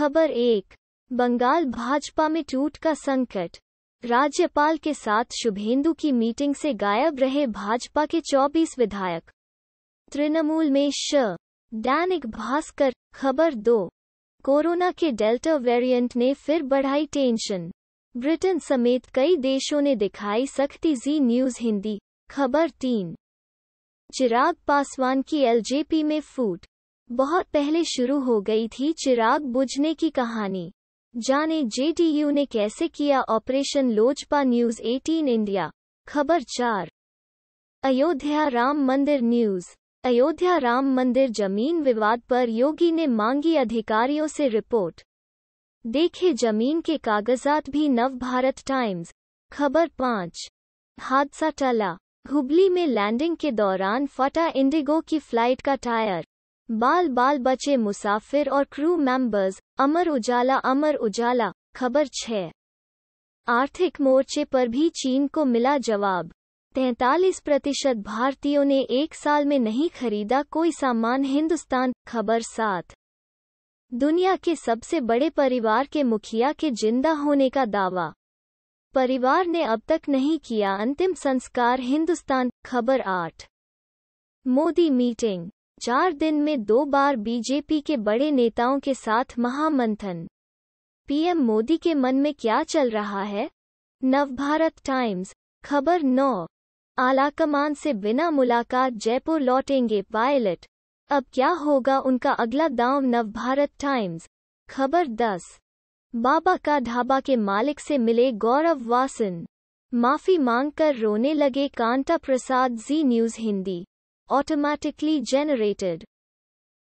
खबर एक बंगाल भाजपा में टूट का संकट राज्यपाल के साथ शुभेंदु की मीटिंग से गायब रहे भाजपा के 24 विधायक तृणमूल में श दैनिक भास्कर खबर दो कोरोना के डेल्टा वेरिएंट ने फिर बढ़ाई टेंशन ब्रिटेन समेत कई देशों ने दिखाई सख्ती जी न्यूज हिंदी खबर तीन चिराग पासवान की एलजेपी में फूट बहुत पहले शुरू हो गई थी चिराग बुझने की कहानी जाने जेडीयू ने कैसे किया ऑपरेशन लोजपा न्यूज 18 इंडिया खबर चार अयोध्या राम मंदिर न्यूज अयोध्या राम मंदिर जमीन विवाद पर योगी ने मांगी अधिकारियों से रिपोर्ट देखे जमीन के कागजात भी नव भारत टाइम्स खबर पाँच हादसा टला हुबली में लैंडिंग के दौरान फटा इंडिगो की फ्लाइट का टायर बाल बाल बचे मुसाफिर और क्रू मेंबर्स अमर उजाला अमर उजाला खबर छः आर्थिक मोर्चे पर भी चीन को मिला जवाब तैतालीस प्रतिशत भारतीयों ने एक साल में नहीं खरीदा कोई सामान हिंदुस्तान खबर सात दुनिया के सबसे बड़े परिवार के मुखिया के जिंदा होने का दावा परिवार ने अब तक नहीं किया अंतिम संस्कार हिंदुस्तान खबर आठ मोदी मीटिंग चार दिन में दो बार बीजेपी के बड़े नेताओं के साथ महामंथन पीएम मोदी के मन में क्या चल रहा है नवभारत टाइम्स खबर नौ आलाकमान से बिना मुलाकात जयपुर लौटेंगे पायलट अब क्या होगा उनका अगला दांव नवभारत टाइम्स खबर दस बाबा का ढाबा के मालिक से मिले गौरव वासन माफी मांग कर रोने लगे Kanta Prasad ji news Hindi automatically generated